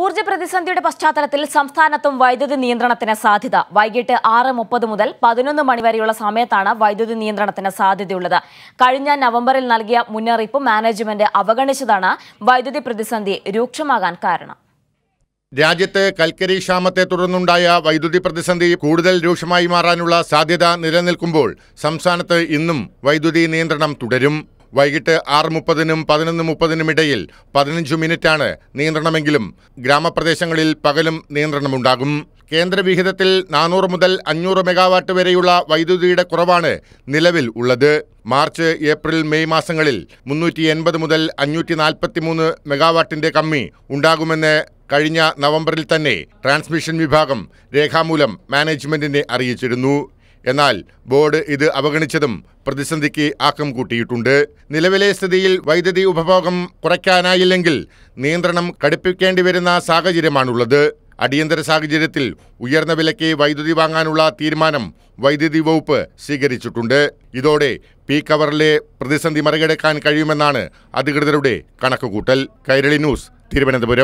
ഊർജ്ജ പ്രതിസന്ധിയുടെ പശ്ചാത്തലത്തിൽ സംസ്ഥാനത്തും വൈദ്യുതി നിയന്ത്രണത്തിന് സാധ്യത വൈകിട്ട് ആറ് മുപ്പത് മുതൽ പതിനൊന്ന് മണിവരെയുള്ള സമയത്താണ് വൈദ്യുതി നിയന്ത്രണത്തിന് സാധ്യതയുള്ളത് കഴിഞ്ഞ നവംബറിൽ നൽകിയ മുന്നറിയിപ്പ് മാനേജ്മെന്റ് അവഗണിച്ചതാണ് വൈദ്യുതി പ്രതിസന്ധി രൂക്ഷമാകാൻ കാരണം രാജ്യത്ത് കൽക്കരി ക്ഷാമത്തെ തുടർന്നുണ്ടായ വൈദ്യുതി പ്രതിസന്ധി കൂടുതൽ രൂക്ഷമായി മാറാനുള്ള സാധ്യത നിലനിൽക്കുമ്പോൾ സംസ്ഥാനത്ത് ഇന്നും വൈദ്യുതി നിയന്ത്രണം തുടരും വൈകിട്ട് ആറ് മുപ്പതിനും പതിനൊന്ന് മുപ്പതിനും ഇടയിൽ പതിനഞ്ച് മിനിറ്റാണ് നിയന്ത്രണമെങ്കിലും ഗ്രാമപ്രദേശങ്ങളിൽ പകലും നിയന്ത്രണമുണ്ടാകും കേന്ദ്രവിഹിതത്തിൽ നാനൂറ് മുതൽ അഞ്ഞൂറ് മെഗാവാട്ട് വരെയുള്ള വൈദ്യുതിയുടെ കുറവാണ് നിലവിൽ ഉള്ളത് മാർച്ച് ഏപ്രിൽ മെയ് മാസങ്ങളിൽ മുന്നൂറ്റി എൺപത് മുതൽ അഞ്ഞൂറ്റി നാൽപ്പത്തി മൂന്ന് മെഗാവാട്ടിൻ്റെ കമ്മി ഉണ്ടാകുമെന്ന് കഴിഞ്ഞ നവംബറിൽ തന്നെ ട്രാൻസ്മിഷൻ വിഭാഗം രേഖാമൂലം മാനേജ്മെന്റിനെ അറിയിച്ചിരുന്നു എന്നാൽ ബോർഡ് ഇത് അവഗണിച്ചതും പ്രതിസന്ധിക്ക് ആക്കം കൂട്ടിയിട്ടുണ്ട് നിലവിലെ സ്ഥിതിയിൽ വൈദ്യുതി ഉപഭോഗം കുറയ്ക്കാനായില്ലെങ്കിൽ നിയന്ത്രണം കടുപ്പിക്കേണ്ടി വരുന്ന സാഹചര്യമാണുള്ളത് അടിയന്തര സാഹചര്യത്തിൽ ഉയർന്ന വിലയ്ക്ക് വൈദ്യുതി വാങ്ങാനുള്ള തീരുമാനം വൈദ്യുതി വകുപ്പ് സ്വീകരിച്ചിട്ടുണ്ട് ഇതോടെ പീക്ക് അവറിലെ പ്രതിസന്ധി മറികടക്കാൻ കഴിയുമെന്നാണ് അധികൃതരുടെ കണക്കുകൂട്ടൽ കൈരളി ന്യൂസ് തിരുവനന്തപുരം